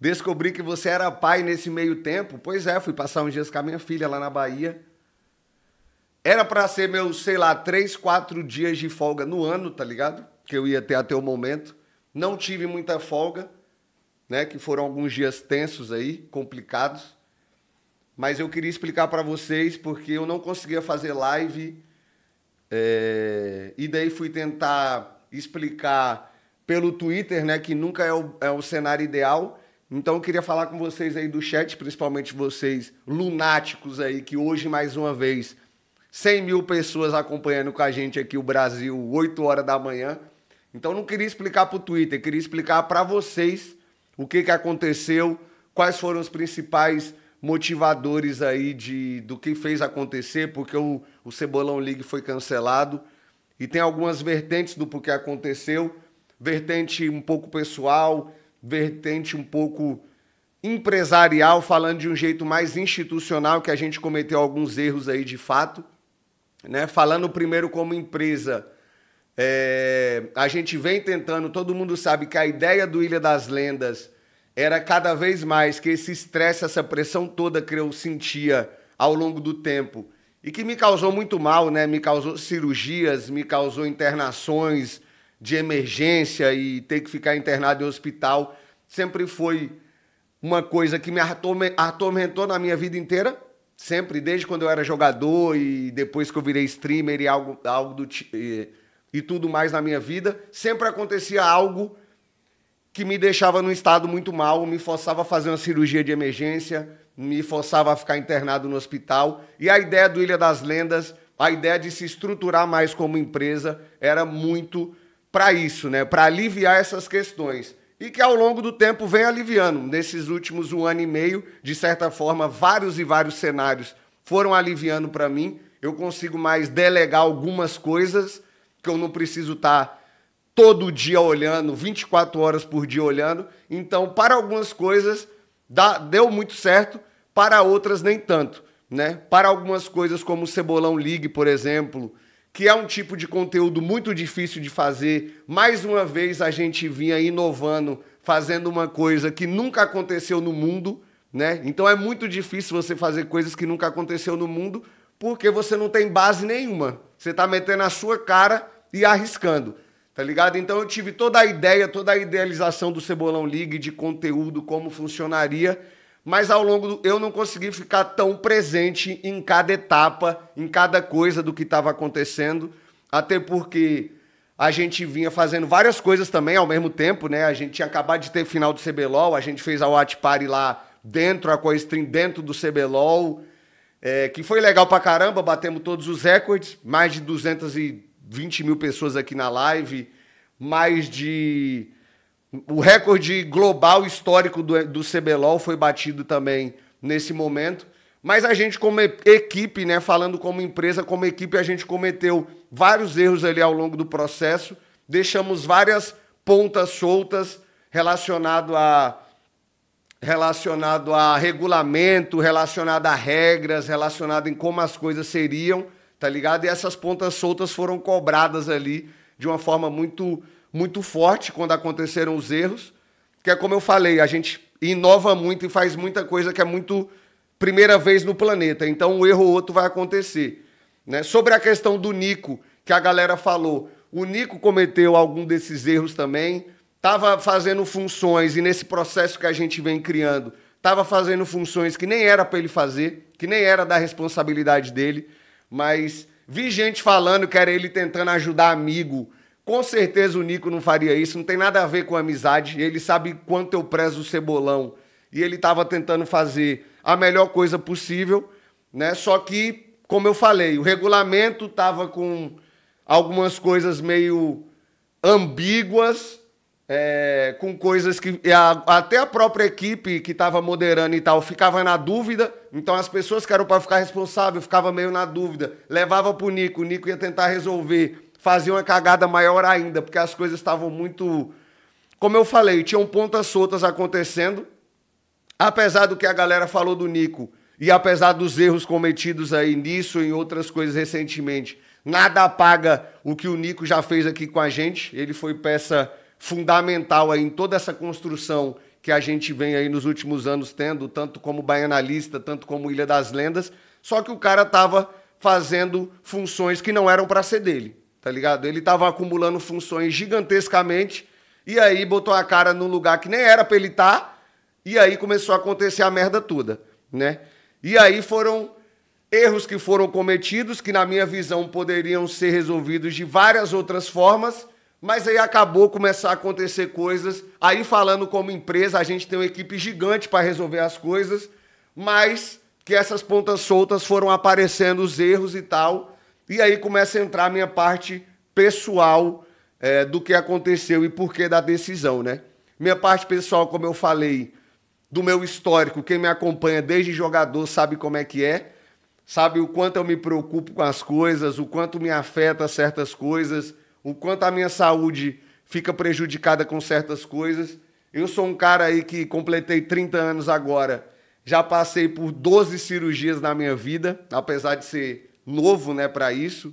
Descobri que você era pai nesse meio tempo. Pois é, fui passar uns dias com a minha filha lá na Bahia. Era para ser meus, sei lá, três, quatro dias de folga no ano, tá ligado? Que eu ia ter até o momento. Não tive muita folga, né? Que foram alguns dias tensos aí, complicados. Mas eu queria explicar para vocês porque eu não conseguia fazer live. É... E daí fui tentar explicar pelo Twitter, né? Que nunca é o, é o cenário ideal. Então eu queria falar com vocês aí do chat, principalmente vocês lunáticos aí, que hoje, mais uma vez, 100 mil pessoas acompanhando com a gente aqui o Brasil, 8 horas da manhã. Então não queria explicar para o Twitter, queria explicar para vocês o que, que aconteceu, quais foram os principais motivadores aí de, do que fez acontecer, porque o, o Cebolão League foi cancelado. E tem algumas vertentes do porquê aconteceu. Vertente um pouco pessoal, vertente um pouco empresarial, falando de um jeito mais institucional, que a gente cometeu alguns erros aí de fato. Né? Falando primeiro como empresa, é, a gente vem tentando, todo mundo sabe que a ideia do Ilha das Lendas era cada vez mais que esse estresse, essa pressão toda que eu sentia ao longo do tempo e que me causou muito mal, né? Me causou cirurgias, me causou internações, de emergência e ter que ficar internado em hospital sempre foi uma coisa que me atormentou na minha vida inteira. Sempre, desde quando eu era jogador e depois que eu virei streamer e algo, algo do, e, e tudo mais na minha vida, sempre acontecia algo que me deixava num estado muito mal, me forçava a fazer uma cirurgia de emergência, me forçava a ficar internado no hospital. E a ideia do Ilha das Lendas, a ideia de se estruturar mais como empresa, era muito para isso, né? Para aliviar essas questões. E que ao longo do tempo vem aliviando. Nesses últimos um ano e meio, de certa forma, vários e vários cenários foram aliviando para mim. Eu consigo mais delegar algumas coisas que eu não preciso estar tá todo dia olhando, 24 horas por dia olhando. Então, para algumas coisas dá, deu muito certo, para outras nem tanto, né? Para algumas coisas como o Cebolão League, por exemplo, que é um tipo de conteúdo muito difícil de fazer. Mais uma vez a gente vinha inovando, fazendo uma coisa que nunca aconteceu no mundo, né? Então é muito difícil você fazer coisas que nunca aconteceu no mundo, porque você não tem base nenhuma. Você está metendo a sua cara e arriscando. Tá ligado? Então eu tive toda a ideia, toda a idealização do Cebolão League de conteúdo, como funcionaria mas ao longo do, eu não consegui ficar tão presente em cada etapa, em cada coisa do que estava acontecendo, até porque a gente vinha fazendo várias coisas também ao mesmo tempo, né? A gente tinha acabado de ter final do CBLOL, a gente fez a Watch Party lá dentro, a Coestream dentro do CBLOL, é, que foi legal pra caramba, batemos todos os recordes, mais de 220 mil pessoas aqui na live, mais de o recorde global histórico do, do CBLOL foi batido também nesse momento. Mas a gente, como equipe, né, falando como empresa, como equipe, a gente cometeu vários erros ali ao longo do processo, deixamos várias pontas soltas relacionado a relacionado a regulamento, relacionado a regras, relacionado em como as coisas seriam, tá ligado? E essas pontas soltas foram cobradas ali de uma forma muito muito forte quando aconteceram os erros, que é como eu falei, a gente inova muito e faz muita coisa que é muito primeira vez no planeta. Então, um erro ou outro vai acontecer. Né? Sobre a questão do Nico, que a galera falou, o Nico cometeu algum desses erros também, estava fazendo funções e nesse processo que a gente vem criando, estava fazendo funções que nem era para ele fazer, que nem era da responsabilidade dele, mas vi gente falando que era ele tentando ajudar amigo com certeza o Nico não faria isso, não tem nada a ver com amizade. Ele sabe quanto eu prezo o cebolão. E ele estava tentando fazer a melhor coisa possível, né? Só que, como eu falei, o regulamento estava com algumas coisas meio ambíguas, é, com coisas que a, até a própria equipe que estava moderando e tal ficava na dúvida. Então as pessoas que eram para ficar responsável ficavam meio na dúvida. Levava para o Nico, o Nico ia tentar resolver fazia uma cagada maior ainda, porque as coisas estavam muito. Como eu falei, tinham pontas soltas acontecendo. Apesar do que a galera falou do Nico, e apesar dos erros cometidos aí nisso e em outras coisas recentemente, nada apaga o que o Nico já fez aqui com a gente. Ele foi peça fundamental aí em toda essa construção que a gente vem aí nos últimos anos tendo, tanto como baianalista, tanto como Ilha das Lendas. Só que o cara tava fazendo funções que não eram para ser dele tá ligado? Ele tava acumulando funções gigantescamente e aí botou a cara num lugar que nem era para ele estar tá, e aí começou a acontecer a merda toda, né? E aí foram erros que foram cometidos que na minha visão poderiam ser resolvidos de várias outras formas, mas aí acabou começar a acontecer coisas. Aí falando como empresa, a gente tem uma equipe gigante para resolver as coisas, mas que essas pontas soltas foram aparecendo os erros e tal. E aí começa a entrar a minha parte pessoal é, do que aconteceu e porquê da decisão, né? Minha parte pessoal, como eu falei, do meu histórico, quem me acompanha desde jogador sabe como é que é, sabe o quanto eu me preocupo com as coisas, o quanto me afeta certas coisas, o quanto a minha saúde fica prejudicada com certas coisas. Eu sou um cara aí que completei 30 anos agora, já passei por 12 cirurgias na minha vida, apesar de ser novo, né, para isso.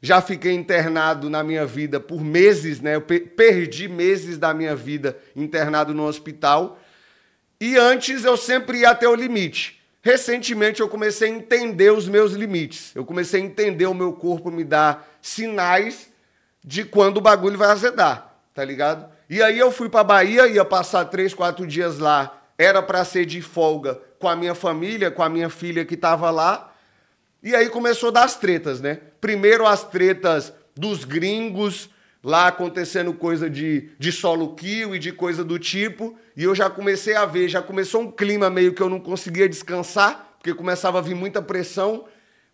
Já fiquei internado na minha vida por meses, né? Eu perdi meses da minha vida internado no hospital. E antes eu sempre ia até o limite. Recentemente eu comecei a entender os meus limites. Eu comecei a entender o meu corpo me dar sinais de quando o bagulho vai azedar, tá ligado? E aí eu fui pra Bahia, ia passar três, quatro dias lá. Era para ser de folga com a minha família, com a minha filha que tava lá. E aí começou das tretas, né? Primeiro as tretas dos gringos, lá acontecendo coisa de, de solo kill e de coisa do tipo. E eu já comecei a ver, já começou um clima meio que eu não conseguia descansar, porque começava a vir muita pressão.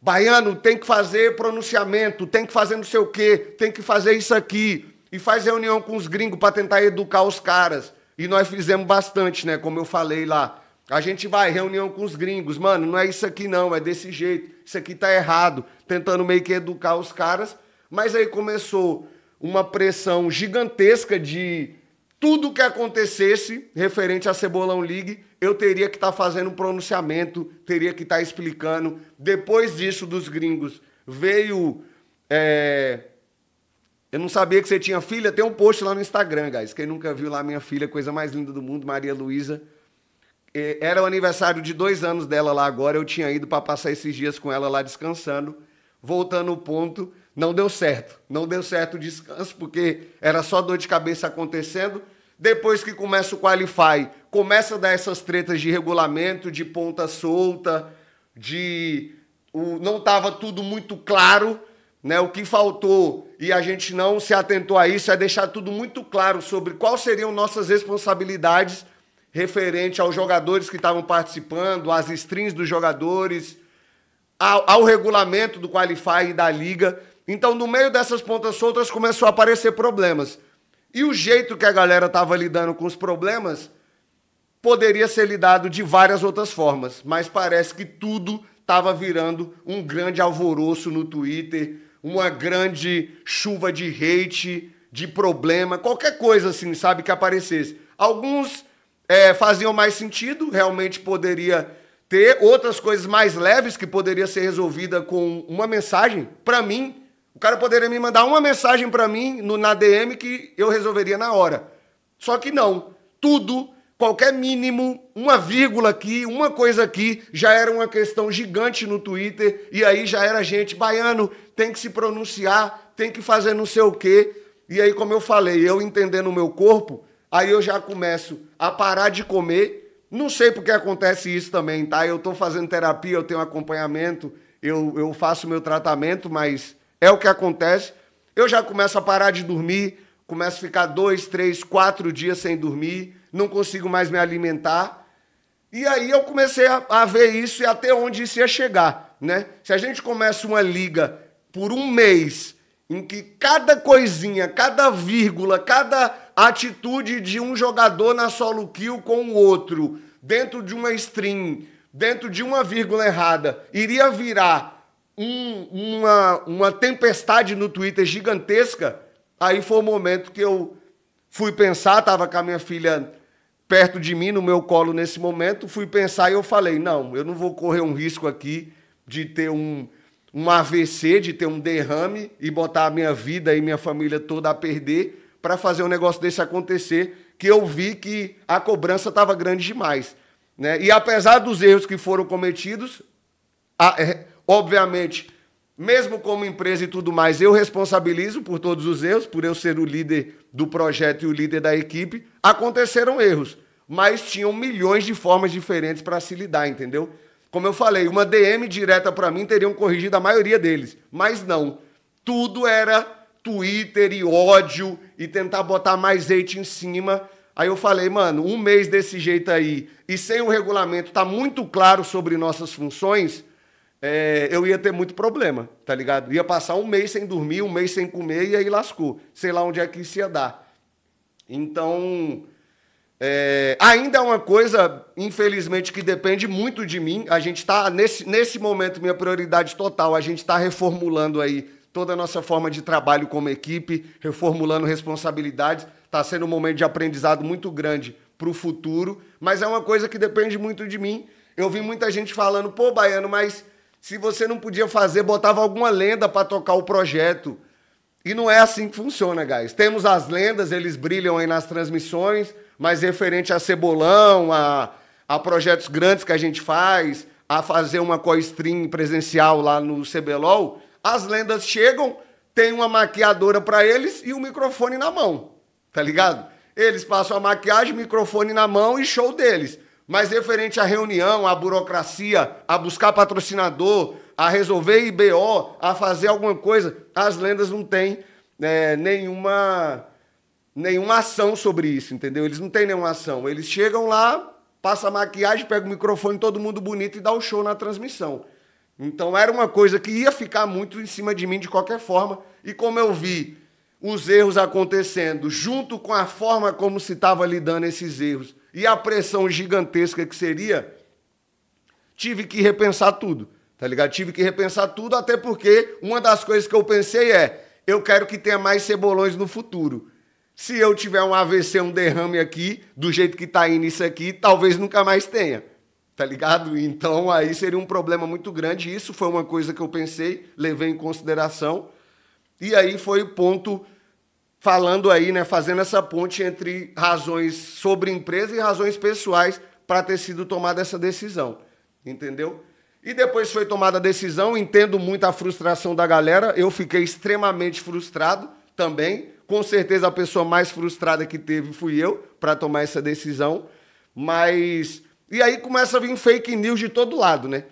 Baiano, tem que fazer pronunciamento, tem que fazer não sei o quê, tem que fazer isso aqui. E faz reunião com os gringos para tentar educar os caras. E nós fizemos bastante, né? Como eu falei lá. A gente vai, reunião com os gringos, mano, não é isso aqui não, é desse jeito, isso aqui tá errado, tentando meio que educar os caras. Mas aí começou uma pressão gigantesca de tudo que acontecesse referente à Cebolão League, eu teria que estar tá fazendo um pronunciamento, teria que estar tá explicando. Depois disso, dos gringos, veio. É... Eu não sabia que você tinha filha, tem um post lá no Instagram, guys. Quem nunca viu lá, minha filha, coisa mais linda do mundo, Maria Luísa era o aniversário de dois anos dela lá agora. Eu tinha ido para passar esses dias com ela lá descansando. Voltando ao ponto, não deu certo. Não deu certo o descanso, porque era só dor de cabeça acontecendo. Depois que começa o Qualify, começa a dar essas tretas de regulamento, de ponta solta, de. O, não estava tudo muito claro, né? O que faltou e a gente não se atentou a isso é deixar tudo muito claro sobre quais seriam nossas responsabilidades referente aos jogadores que estavam participando, às strings dos jogadores, ao, ao regulamento do Qualify e da Liga. Então, no meio dessas pontas soltas, começou a aparecer problemas. E o jeito que a galera estava lidando com os problemas poderia ser lidado de várias outras formas, mas parece que tudo estava virando um grande alvoroço no Twitter, uma grande chuva de hate, de problema, qualquer coisa assim, sabe, que aparecesse. Alguns é, faziam mais sentido, realmente poderia ter outras coisas mais leves que poderia ser resolvida com uma mensagem. Para mim, o cara poderia me mandar uma mensagem para mim no, na DM que eu resolveria na hora. Só que não. Tudo, qualquer mínimo, uma vírgula aqui, uma coisa aqui, já era uma questão gigante no Twitter. E aí já era gente, baiano, tem que se pronunciar, tem que fazer não sei o quê. E aí, como eu falei, eu entendendo o meu corpo, Aí eu já começo a parar de comer. Não sei porque acontece isso também, tá? Eu estou fazendo terapia, eu tenho acompanhamento, eu, eu faço meu tratamento, mas é o que acontece. Eu já começo a parar de dormir, começo a ficar dois, três, quatro dias sem dormir, não consigo mais me alimentar. E aí eu comecei a, a ver isso e até onde isso ia chegar, né? Se a gente começa uma liga por um mês em que cada coisinha, cada vírgula, cada atitude de um jogador na solo kill com o outro, dentro de uma string, dentro de uma vírgula errada, iria virar um, uma, uma tempestade no Twitter gigantesca, aí foi o momento que eu fui pensar, estava com a minha filha perto de mim, no meu colo nesse momento, fui pensar e eu falei, não, eu não vou correr um risco aqui de ter um, um AVC, de ter um derrame e botar a minha vida e minha família toda a perder para fazer um negócio desse acontecer, que eu vi que a cobrança estava grande demais. Né? E apesar dos erros que foram cometidos, a, é, obviamente, mesmo como empresa e tudo mais, eu responsabilizo por todos os erros, por eu ser o líder do projeto e o líder da equipe. Aconteceram erros, mas tinham milhões de formas diferentes para se lidar, entendeu? Como eu falei, uma DM direta para mim teriam corrigido a maioria deles, mas não. Tudo era Twitter e ódio e tentar botar mais hate em cima. Aí eu falei, mano, um mês desse jeito aí e sem o regulamento tá muito claro sobre nossas funções, é, eu ia ter muito problema, tá ligado? Ia passar um mês sem dormir, um mês sem comer e aí lascou. Sei lá onde é que isso ia dar. Então, é, ainda é uma coisa, infelizmente, que depende muito de mim. A gente está, nesse, nesse momento, minha prioridade total, a gente está reformulando aí toda a nossa forma de trabalho como equipe, reformulando responsabilidades. Está sendo um momento de aprendizado muito grande para o futuro, mas é uma coisa que depende muito de mim. Eu vi muita gente falando, pô, Baiano, mas se você não podia fazer, botava alguma lenda para tocar o projeto. E não é assim que funciona, guys. Temos as lendas, eles brilham aí nas transmissões, mas referente a Cebolão, a, a projetos grandes que a gente faz, a fazer uma co-stream presencial lá no CBLOL, as lendas chegam, tem uma maquiadora para eles e o um microfone na mão, tá ligado? Eles passam a maquiagem, microfone na mão e show deles. Mas referente à reunião, à burocracia, a buscar patrocinador, a resolver IBO, a fazer alguma coisa, as lendas não têm é, nenhuma, nenhuma ação sobre isso, entendeu? Eles não têm nenhuma ação. Eles chegam lá, passa a maquiagem, pega o microfone, todo mundo bonito e dá o show na transmissão. Então era uma coisa que ia ficar muito em cima de mim de qualquer forma. E como eu vi os erros acontecendo, junto com a forma como se estava lidando esses erros e a pressão gigantesca que seria, tive que repensar tudo, tá ligado? Tive que repensar tudo, até porque uma das coisas que eu pensei é: eu quero que tenha mais cebolões no futuro. Se eu tiver um AVC, um derrame aqui, do jeito que tá indo isso aqui, talvez nunca mais tenha tá ligado? Então aí seria um problema muito grande. Isso foi uma coisa que eu pensei, levei em consideração. E aí foi o ponto falando aí, né, fazendo essa ponte entre razões sobre empresa e razões pessoais para ter sido tomada essa decisão, entendeu? E depois foi tomada a decisão, entendo muito a frustração da galera, eu fiquei extremamente frustrado também. Com certeza a pessoa mais frustrada que teve fui eu para tomar essa decisão, mas e aí começa a vir fake news de todo lado, né?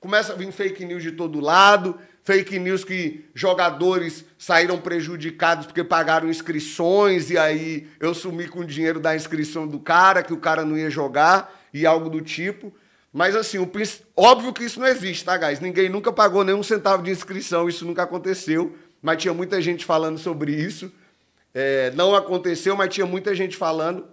Começa a vir fake news de todo lado, fake news que jogadores saíram prejudicados porque pagaram inscrições e aí eu sumi com o dinheiro da inscrição do cara, que o cara não ia jogar e algo do tipo. Mas assim, o, óbvio que isso não existe, tá, guys? Ninguém nunca pagou nenhum centavo de inscrição, isso nunca aconteceu. Mas tinha muita gente falando sobre isso. É, não aconteceu, mas tinha muita gente falando.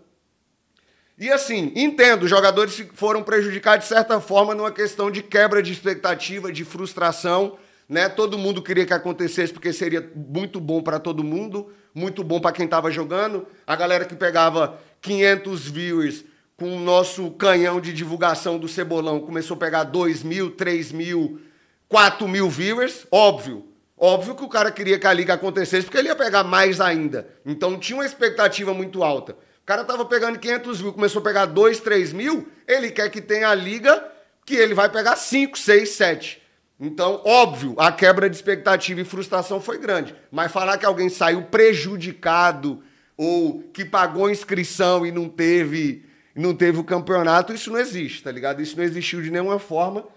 E assim, entendo, os jogadores foram prejudicados de certa forma numa questão de quebra de expectativa, de frustração, né? Todo mundo queria que acontecesse porque seria muito bom para todo mundo, muito bom para quem estava jogando. A galera que pegava 500 viewers com o nosso canhão de divulgação do Cebolão começou a pegar 2 mil, 3 mil, 4 mil viewers, óbvio. Óbvio que o cara queria que a liga acontecesse porque ele ia pegar mais ainda. Então tinha uma expectativa muito alta. O cara tava pegando 500 mil, começou a pegar 2, 3 mil, ele quer que tenha a liga que ele vai pegar 5, 6, 7. Então, óbvio, a quebra de expectativa e frustração foi grande. Mas falar que alguém saiu prejudicado ou que pagou inscrição e não teve, não teve o campeonato, isso não existe, tá ligado? Isso não existiu de nenhuma forma.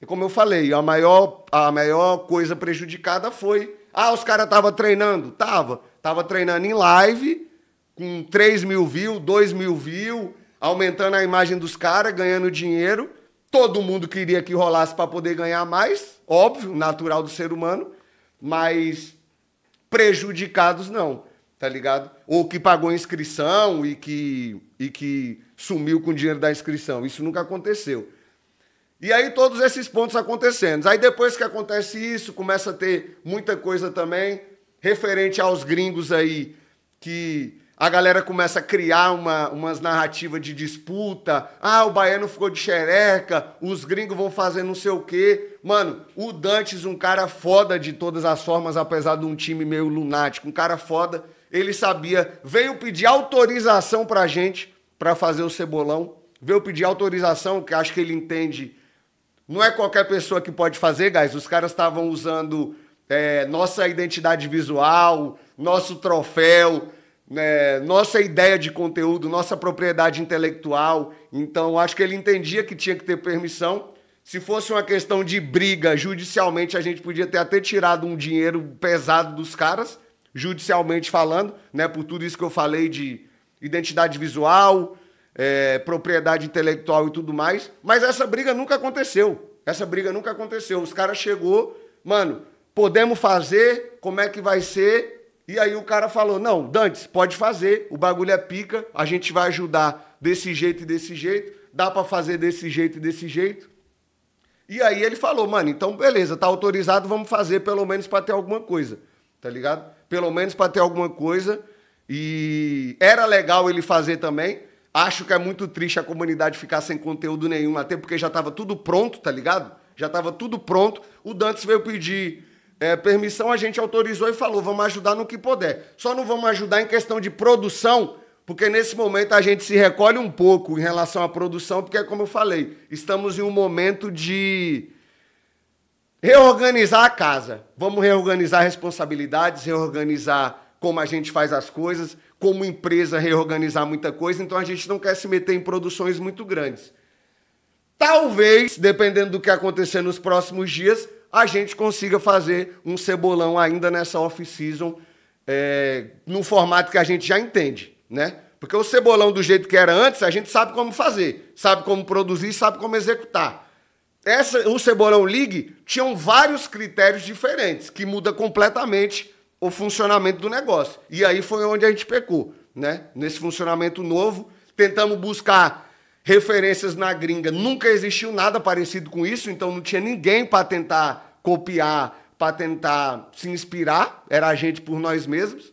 E como eu falei, a maior, a maior coisa prejudicada foi. Ah, os caras estavam treinando? Tava. Tava treinando em live com 3 mil views, 2 mil views, aumentando a imagem dos caras, ganhando dinheiro. Todo mundo queria que rolasse para poder ganhar mais, óbvio, natural do ser humano, mas prejudicados não, tá ligado? Ou que pagou inscrição e que, e que sumiu com o dinheiro da inscrição. Isso nunca aconteceu. E aí todos esses pontos acontecendo. Aí depois que acontece isso, começa a ter muita coisa também referente aos gringos aí que a galera começa a criar uma, umas narrativas de disputa. Ah, o baiano ficou de xereca, os gringos vão fazer não sei o quê. Mano, o Dantes, um cara foda de todas as formas, apesar de um time meio lunático, um cara foda. Ele sabia, veio pedir autorização pra gente para fazer o cebolão. Veio pedir autorização, que acho que ele entende. Não é qualquer pessoa que pode fazer, guys. Os caras estavam usando é, nossa identidade visual, nosso troféu né, nossa ideia de conteúdo, nossa propriedade intelectual. Então, acho que ele entendia que tinha que ter permissão. Se fosse uma questão de briga, judicialmente a gente podia ter até tirado um dinheiro pesado dos caras, judicialmente falando, né? Por tudo isso que eu falei de identidade visual, é, propriedade intelectual e tudo mais. Mas essa briga nunca aconteceu. Essa briga nunca aconteceu. Os caras chegou, mano, podemos fazer, como é que vai ser? E aí o cara falou: não, Dantes, pode fazer, o bagulho é pica, a gente vai ajudar desse jeito e desse jeito, dá para fazer desse jeito e desse jeito. E aí ele falou: mano, então beleza, tá autorizado, vamos fazer pelo menos para ter alguma coisa, tá ligado? Pelo menos para ter alguma coisa. E era legal ele fazer também. Acho que é muito triste a comunidade ficar sem conteúdo nenhum, até porque já tava tudo pronto, tá ligado? Já tava tudo pronto. O Dantes veio pedir é, permissão, a gente autorizou e falou: vamos ajudar no que puder. Só não vamos ajudar em questão de produção, porque nesse momento a gente se recolhe um pouco em relação à produção, porque, como eu falei, estamos em um momento de reorganizar a casa. Vamos reorganizar responsabilidades, reorganizar como a gente faz as coisas, como empresa reorganizar muita coisa, então a gente não quer se meter em produções muito grandes. Talvez, dependendo do que acontecer nos próximos dias, a gente consiga fazer um cebolão ainda nessa off-season, é, formato que a gente já entende, né? Porque o cebolão do jeito que era antes, a gente sabe como fazer, sabe como produzir, sabe como executar. Essa, o Cebolão League tinham vários critérios diferentes, que muda completamente o funcionamento do negócio. E aí foi onde a gente pecou, né? Nesse funcionamento novo, tentamos buscar referências na gringa. Nunca existiu nada parecido com isso, então não tinha ninguém para tentar copiar, para tentar se inspirar, era a gente por nós mesmos.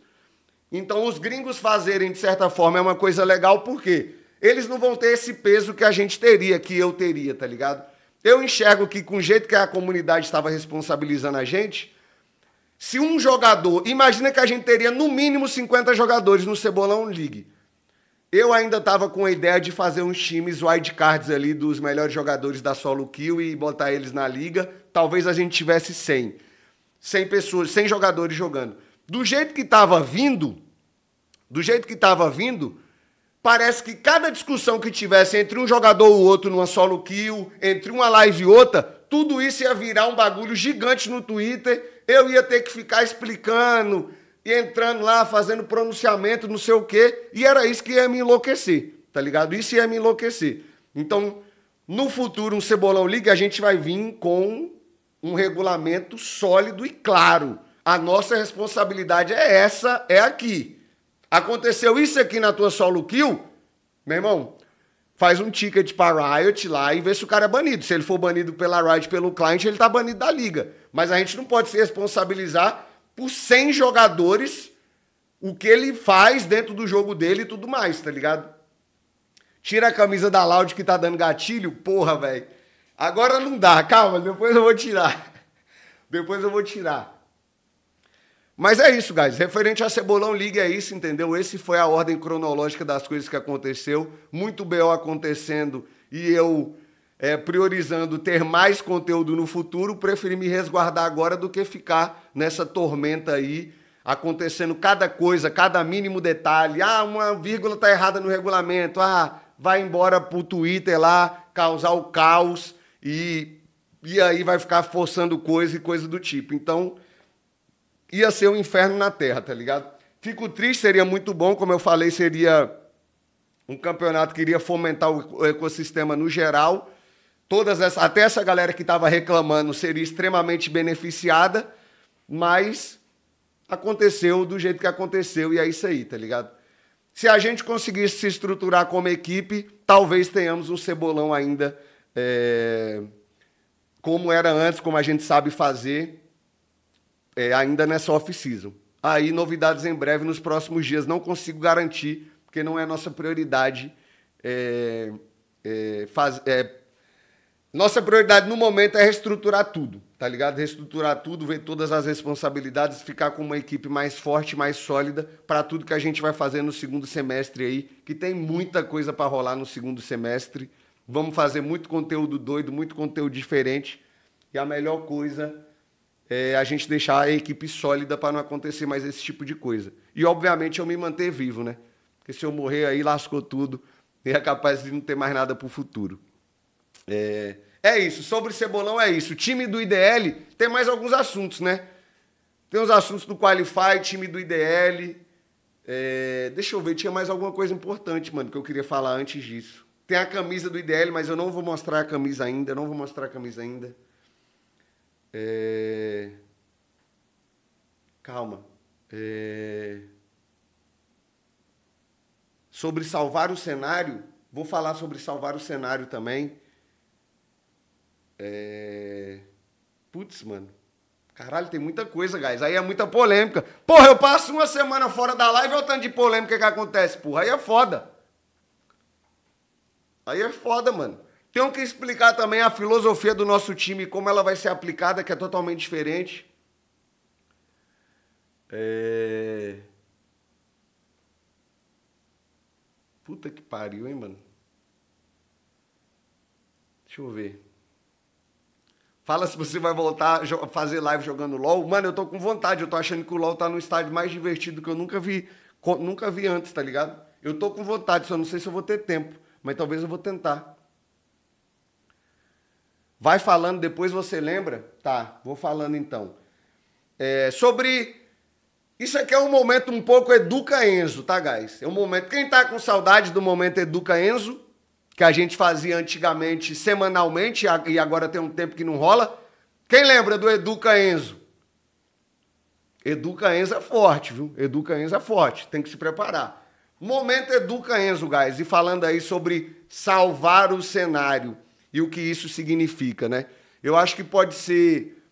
Então os gringos fazerem de certa forma é uma coisa legal porque eles não vão ter esse peso que a gente teria, que eu teria, tá ligado? Eu enxergo que com o jeito que a comunidade estava responsabilizando a gente, se um jogador, imagina que a gente teria no mínimo 50 jogadores no Cebolão League. Eu ainda estava com a ideia de fazer uns times wildcards ali dos melhores jogadores da solo kill e botar eles na liga. Talvez a gente tivesse 100. 100 pessoas, 100 jogadores jogando. Do jeito que estava vindo, do jeito que estava vindo, parece que cada discussão que tivesse entre um jogador ou outro numa solo kill, entre uma live e outra, tudo isso ia virar um bagulho gigante no Twitter. Eu ia ter que ficar explicando e entrando lá, fazendo pronunciamento, não sei o quê, e era isso que ia me enlouquecer, tá ligado? Isso ia me enlouquecer. Então, no futuro, um Cebolão Liga, a gente vai vir com um regulamento sólido e claro. A nossa responsabilidade é essa, é aqui. Aconteceu isso aqui na tua solo kill, meu irmão, faz um ticket para Riot lá e vê se o cara é banido. Se ele for banido pela Riot, pelo cliente, ele tá banido da liga. Mas a gente não pode se responsabilizar por 100 jogadores o que ele faz dentro do jogo dele e tudo mais, tá ligado? Tira a camisa da Loud que tá dando gatilho, porra, velho. Agora não dá, calma, depois eu vou tirar. Depois eu vou tirar. Mas é isso, guys. Referente a Cebolão Liga é isso, entendeu? Esse foi a ordem cronológica das coisas que aconteceu. Muito BO acontecendo e eu é, priorizando ter mais conteúdo no futuro, preferi me resguardar agora do que ficar nessa tormenta aí, acontecendo cada coisa, cada mínimo detalhe. Ah, uma vírgula tá errada no regulamento. Ah, vai embora pro Twitter lá causar o caos e, e aí vai ficar forçando coisa e coisa do tipo. Então, ia ser um inferno na Terra, tá ligado? Fico triste, seria muito bom, como eu falei, seria um campeonato que iria fomentar o ecossistema no geral, todas essa, até essa galera que estava reclamando seria extremamente beneficiada, mas aconteceu do jeito que aconteceu e é isso aí, tá ligado? Se a gente conseguisse se estruturar como equipe, talvez tenhamos um cebolão ainda é, como era antes, como a gente sabe fazer, é, ainda nessa off-season. Aí, novidades em breve nos próximos dias. Não consigo garantir, porque não é nossa prioridade é, é faz, é, nossa prioridade no momento é reestruturar tudo, tá ligado? Reestruturar tudo, ver todas as responsabilidades, ficar com uma equipe mais forte, mais sólida para tudo que a gente vai fazer no segundo semestre aí, que tem muita coisa para rolar no segundo semestre. Vamos fazer muito conteúdo doido, muito conteúdo diferente. E a melhor coisa é a gente deixar a equipe sólida para não acontecer mais esse tipo de coisa. E obviamente eu me manter vivo, né? Porque se eu morrer aí lascou tudo, e é capaz de não ter mais nada para o futuro. É, é isso. Sobre Cebolão é isso. O time do IDL tem mais alguns assuntos, né? Tem os assuntos do Qualify, time do IDL. É, deixa eu ver, tinha mais alguma coisa importante, mano, que eu queria falar antes disso. Tem a camisa do IDL, mas eu não vou mostrar a camisa ainda, não vou mostrar a camisa ainda. É... Calma. É... Sobre salvar o cenário, vou falar sobre salvar o cenário também. É... Putz, mano. Caralho, tem muita coisa, guys. Aí é muita polêmica. Porra, eu passo uma semana fora da live, olha o tanto de polêmica que acontece, porra. Aí é foda. Aí é foda, mano. Tenho que explicar também a filosofia do nosso time, como ela vai ser aplicada, que é totalmente diferente. É... Puta que pariu, hein, mano? Deixa eu ver. Fala se você vai voltar a fazer live jogando LOL. Mano, eu tô com vontade. Eu tô achando que o LOL tá no estádio mais divertido que eu nunca vi. Nunca vi antes, tá ligado? Eu tô com vontade, só não sei se eu vou ter tempo. Mas talvez eu vou tentar. Vai falando, depois você lembra? Tá, vou falando então. É, sobre. Isso aqui é um momento um pouco Educa Enzo, tá, guys? É um momento. Quem tá com saudade do momento Educa Enzo, que a gente fazia antigamente semanalmente e agora tem um tempo que não rola. Quem lembra do Educa Enzo? Educa Enzo é forte, viu? Educa Enzo é forte, tem que se preparar. Momento Educa Enzo, guys, e falando aí sobre salvar o cenário e o que isso significa, né? Eu acho que pode ser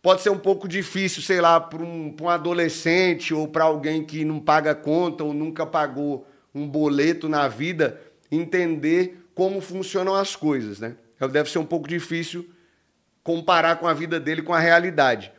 pode ser um pouco difícil, sei lá, para um, um adolescente ou para alguém que não paga conta ou nunca pagou um boleto na vida entender como funcionam as coisas, né? Deve ser um pouco difícil comparar com a vida dele com a realidade.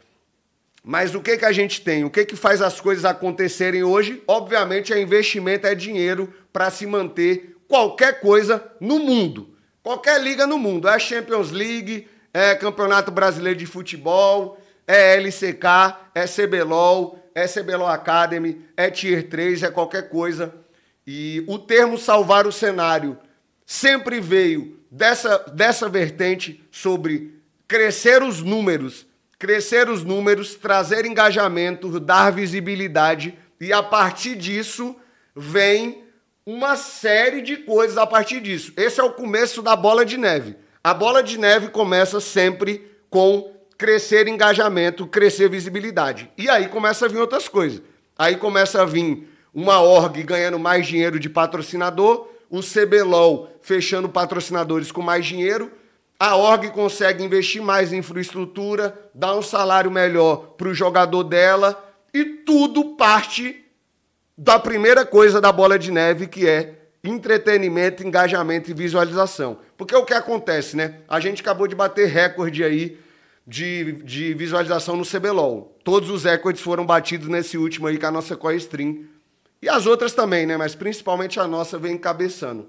Mas o que que a gente tem? O que que faz as coisas acontecerem hoje? Obviamente é investimento, é dinheiro para se manter qualquer coisa no mundo. Qualquer liga no mundo, é a Champions League, é Campeonato Brasileiro de Futebol, é LCK, é CBLOL, é CBLOL Academy, é Tier 3, é qualquer coisa. E o termo salvar o cenário sempre veio dessa, dessa vertente sobre crescer os números, crescer os números, trazer engajamento, dar visibilidade e a partir disso vem uma série de coisas a partir disso. Esse é o começo da bola de neve. A bola de neve começa sempre com crescer engajamento, crescer visibilidade. E aí começa a vir outras coisas. Aí começa a vir uma org ganhando mais dinheiro de patrocinador, o CBLOL fechando patrocinadores com mais dinheiro, a org consegue investir mais em infraestrutura, dar um salário melhor para o jogador dela e tudo parte da primeira coisa da bola de neve que é entretenimento, engajamento e visualização. Porque o que acontece, né? A gente acabou de bater recorde aí de, de visualização no CBLOL. Todos os recordes foram batidos nesse último aí com a nossa Coestream e as outras também, né? Mas principalmente a nossa vem encabeçando.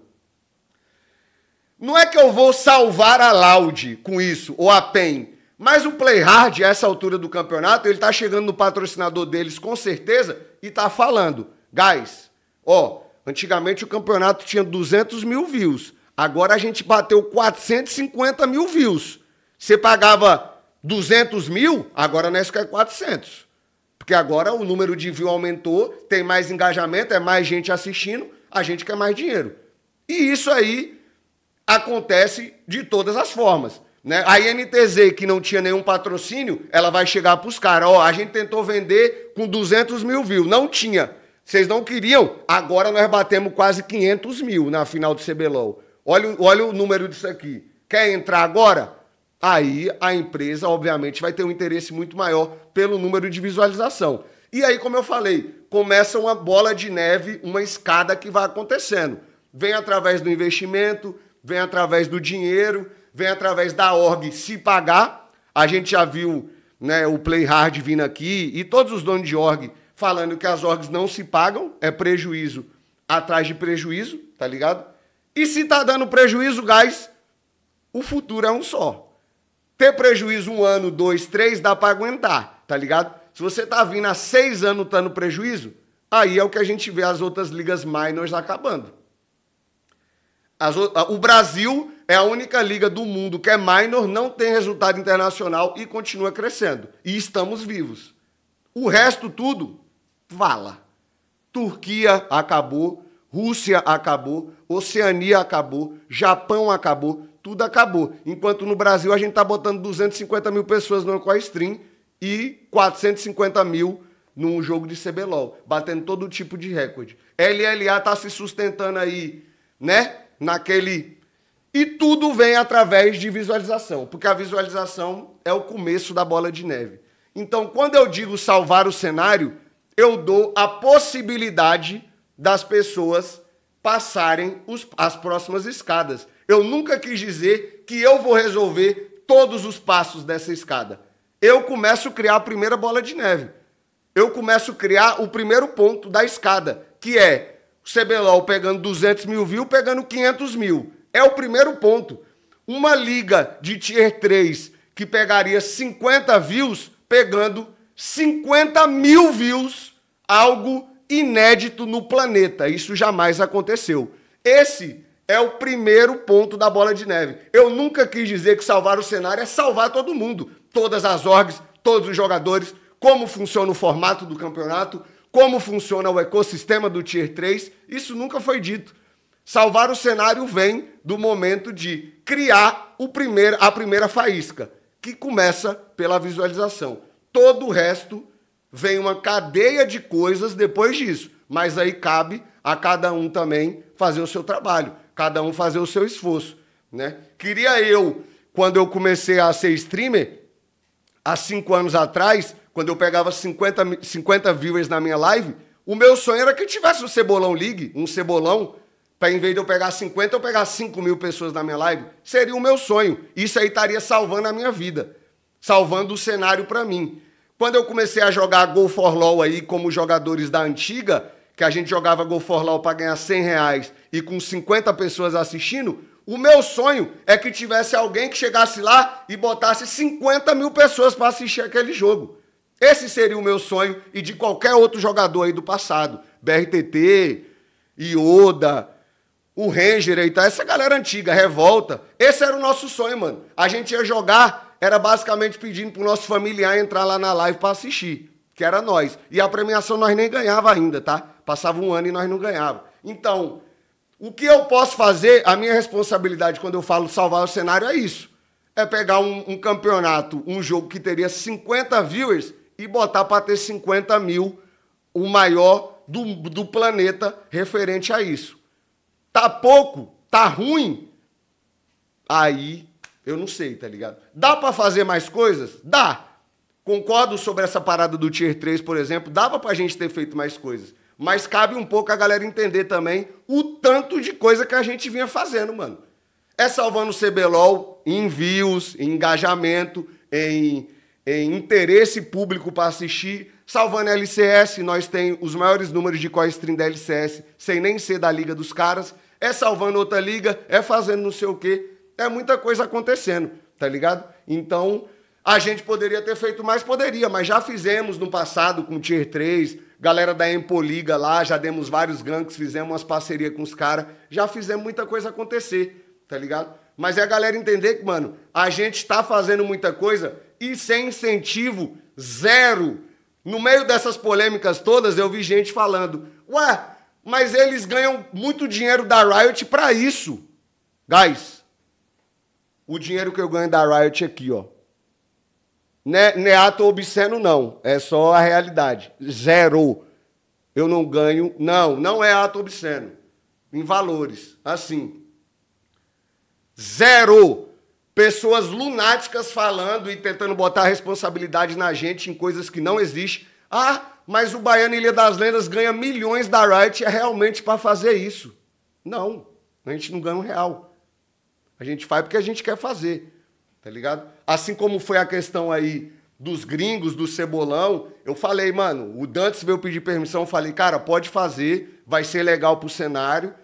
Não é que eu vou salvar a Laude com isso, ou a PEN, mas o Playhard, a essa altura do campeonato, ele tá chegando no patrocinador deles com certeza e tá falando: guys, ó, antigamente o campeonato tinha 200 mil views, agora a gente bateu 450 mil views. Você pagava 200 mil, agora nós quer 400. Porque agora o número de view aumentou, tem mais engajamento, é mais gente assistindo, a gente quer mais dinheiro. E isso aí acontece de todas as formas. Né? A INTZ, que não tinha nenhum patrocínio, ela vai chegar para os caras. Ó, oh, a gente tentou vender com 200 mil views. Não tinha. Vocês não queriam? Agora nós batemos quase 500 mil na final do CBLOL. Olha, olha o número disso aqui. Quer entrar agora? aí a empresa, obviamente, vai ter um interesse muito maior pelo número de visualização. E aí, como eu falei, começa uma bola de neve, uma escada que vai acontecendo. Vem através do investimento, vem através do dinheiro, vem através da org se pagar. A gente já viu né, o Play Hard vindo aqui e todos os donos de org falando que as orgs não se pagam, é prejuízo atrás de prejuízo, tá ligado? E se tá dando prejuízo, gás. o futuro é um só. Ter prejuízo um ano, dois, três, dá para aguentar, tá ligado? Se você tá vindo há seis anos tá no prejuízo, aí é o que a gente vê as outras ligas minors acabando. As, o Brasil é a única liga do mundo que é minor, não tem resultado internacional e continua crescendo. E estamos vivos. O resto tudo, vala. Turquia acabou, Rússia acabou, Oceania acabou, Japão acabou, tudo acabou. Enquanto no Brasil a gente está botando 250 mil pessoas no Aqua Stream e 450 mil num jogo de CBLOL, batendo todo tipo de recorde. LLA está se sustentando aí, né? Naquele. E tudo vem através de visualização, porque a visualização é o começo da bola de neve. Então, quando eu digo salvar o cenário, eu dou a possibilidade das pessoas passarem os, as próximas escadas. Eu nunca quis dizer que eu vou resolver todos os passos dessa escada. Eu começo a criar a primeira bola de neve. Eu começo a criar o primeiro ponto da escada, que é o CBLOL pegando 200 mil views, pegando 500 mil. É o primeiro ponto. Uma liga de tier 3 que pegaria 50 views, pegando 50 mil views, algo inédito no planeta. Isso jamais aconteceu. Esse é o primeiro ponto da bola de neve. Eu nunca quis dizer que salvar o cenário é salvar todo mundo, todas as orgs, todos os jogadores, como funciona o formato do campeonato, como funciona o ecossistema do Tier 3, isso nunca foi dito. Salvar o cenário vem do momento de criar o primeiro, a primeira faísca, que começa pela visualização. Todo o resto vem uma cadeia de coisas depois disso, mas aí cabe a cada um também fazer o seu trabalho cada um fazer o seu esforço, né? Queria eu, quando eu comecei a ser streamer, há cinco anos atrás, quando eu pegava 50, 50 viewers na minha live, o meu sonho era que tivesse um Cebolão League, um Cebolão, para em vez de eu pegar 50, eu pegar 5 mil pessoas na minha live. Seria o meu sonho. Isso aí estaria salvando a minha vida, salvando o cenário para mim. Quando eu comecei a jogar Go for LOL aí como jogadores da antiga, que a gente jogava Go For Law para ganhar 100 reais e com 50 pessoas assistindo, o meu sonho é que tivesse alguém que chegasse lá e botasse 50 mil pessoas para assistir aquele jogo. Esse seria o meu sonho e de qualquer outro jogador aí do passado. BRTT, Ioda, o Ranger aí, tá? Essa galera antiga, revolta. Esse era o nosso sonho, mano. A gente ia jogar, era basicamente pedindo pro nosso familiar entrar lá na live para assistir, que era nós. E a premiação nós nem ganhava ainda, tá? Passava um ano e nós não ganhávamos. Então, o que eu posso fazer, a minha responsabilidade quando eu falo salvar o cenário é isso. É pegar um, um campeonato, um jogo que teria 50 viewers e botar para ter 50 mil, o maior do, do planeta referente a isso. Tá pouco? Tá ruim? Aí eu não sei, tá ligado? Dá para fazer mais coisas? Dá. Concordo sobre essa parada do Tier 3, por exemplo. Dava pra gente ter feito mais coisas. Mas cabe um pouco a galera entender também o tanto de coisa que a gente vinha fazendo, mano. É salvando o CBLOL em views, em engajamento, em, em interesse público para assistir. Salvando LCS, nós tem os maiores números de co-stream da LCS, sem nem ser da liga dos caras. É salvando outra liga, é fazendo não sei o quê. É muita coisa acontecendo, tá ligado? Então, a gente poderia ter feito mais, poderia, mas já fizemos no passado com Tier 3, Galera da Empoliga lá, já demos vários ganks, fizemos umas parcerias com os caras, já fizemos muita coisa acontecer, tá ligado? Mas é a galera entender que, mano, a gente está fazendo muita coisa e sem incentivo zero. No meio dessas polêmicas todas, eu vi gente falando: "Ué, mas eles ganham muito dinheiro da Riot para isso". Guys, o dinheiro que eu ganho da Riot aqui, ó, né, né ato obsceno, não. É só a realidade. Zero. Eu não ganho. Não, não é ato obsceno. Em valores. Assim. Zero. Pessoas lunáticas falando e tentando botar a responsabilidade na gente em coisas que não existem. Ah, mas o Baiano Ilha das Lendas ganha milhões da Riot é realmente para fazer isso. Não, a gente não ganha um real. A gente faz porque a gente quer fazer. Tá ligado? Assim como foi a questão aí dos gringos, do cebolão, eu falei, mano, o Dantes veio pedir permissão, eu falei, cara, pode fazer, vai ser legal pro cenário.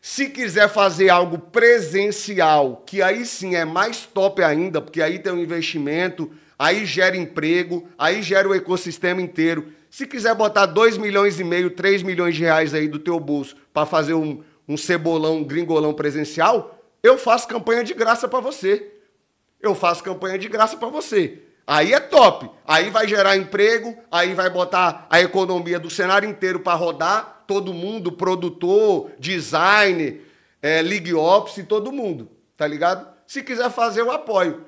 Se quiser fazer algo presencial, que aí sim é mais top ainda, porque aí tem um investimento, aí gera emprego, aí gera o ecossistema inteiro. Se quiser botar 2 milhões e meio, 3 milhões de reais aí do teu bolso para fazer um, um cebolão, um gringolão presencial, eu faço campanha de graça para você eu faço campanha de graça para você. Aí é top. Aí vai gerar emprego, aí vai botar a economia do cenário inteiro para rodar, todo mundo, produtor, design, é, League Ops, todo mundo, tá ligado? Se quiser fazer, eu apoio.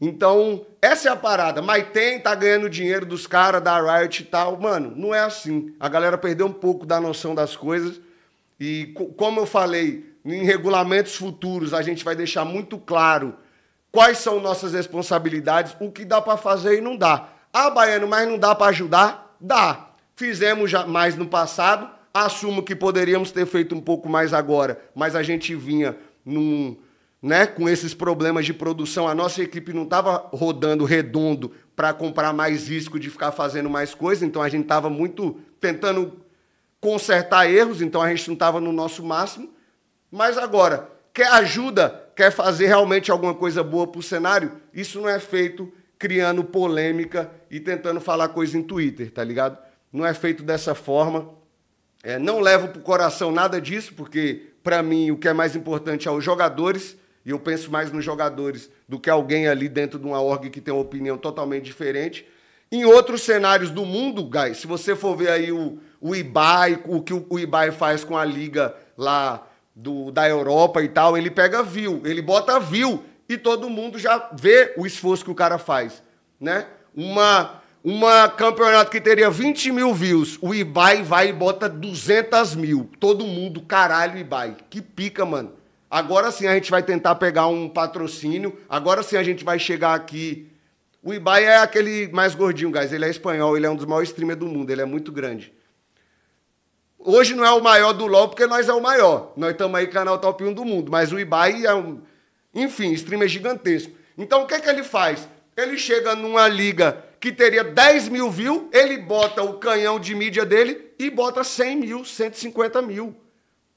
Então, essa é a parada. Mas tem, tá ganhando dinheiro dos caras, da Riot e tal. Mano, não é assim. A galera perdeu um pouco da noção das coisas. E como eu falei, em regulamentos futuros a gente vai deixar muito claro quais são nossas responsabilidades, o que dá para fazer e não dá. Ah, Baiano, mas não dá para ajudar? Dá. Fizemos já mais no passado, assumo que poderíamos ter feito um pouco mais agora, mas a gente vinha num, né, com esses problemas de produção, a nossa equipe não estava rodando redondo para comprar mais risco de ficar fazendo mais coisa, então a gente estava muito tentando consertar erros, então a gente não estava no nosso máximo. Mas agora, quer ajuda? quer fazer realmente alguma coisa boa para o cenário, isso não é feito criando polêmica e tentando falar coisa em Twitter, tá ligado? Não é feito dessa forma. É, não levo para o coração nada disso, porque para mim o que é mais importante é os jogadores, e eu penso mais nos jogadores do que alguém ali dentro de uma org que tem uma opinião totalmente diferente. Em outros cenários do mundo, guys, se você for ver aí o, o Ibai, o que o, o Ibai faz com a liga lá do, da Europa e tal, ele pega view, ele bota view e todo mundo já vê o esforço que o cara faz, né? Uma, uma campeonato que teria 20 mil views, o Ibai vai e bota 200 mil. Todo mundo, caralho, Ibai, que pica, mano. Agora sim a gente vai tentar pegar um patrocínio, agora sim a gente vai chegar aqui. O Ibai é aquele mais gordinho, guys, ele é espanhol, ele é um dos maiores streamers do mundo, ele é muito grande. Hoje não é o maior do LOL, porque nós é o maior. Nós estamos aí canal top 1 do mundo. Mas o Ibai é um. Enfim, streamer gigantesco. Então o que, é que ele faz? Ele chega numa liga que teria 10 mil views, ele bota o canhão de mídia dele e bota 100 mil, 150 mil.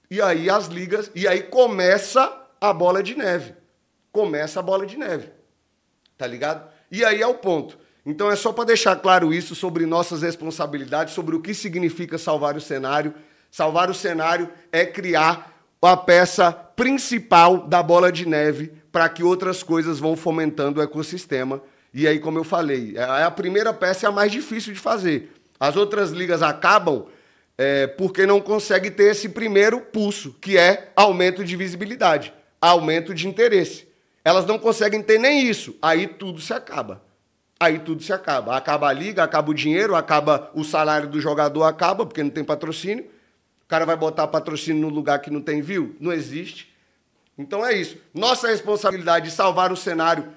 E aí as ligas. E aí começa a bola de neve. Começa a bola de neve. Tá ligado? E aí é o ponto. Então é só para deixar claro isso sobre nossas responsabilidades, sobre o que significa salvar o cenário. Salvar o cenário é criar a peça principal da bola de neve para que outras coisas vão fomentando o ecossistema. E aí, como eu falei, é, é a primeira peça é a mais difícil de fazer. As outras ligas acabam é, porque não consegue ter esse primeiro pulso, que é aumento de visibilidade, aumento de interesse. Elas não conseguem ter nem isso. Aí tudo se acaba aí tudo se acaba. Acaba a liga, acaba o dinheiro, acaba o salário do jogador, acaba, porque não tem patrocínio. O cara vai botar patrocínio no lugar que não tem view? Não existe. Então é isso. Nossa responsabilidade de salvar o cenário,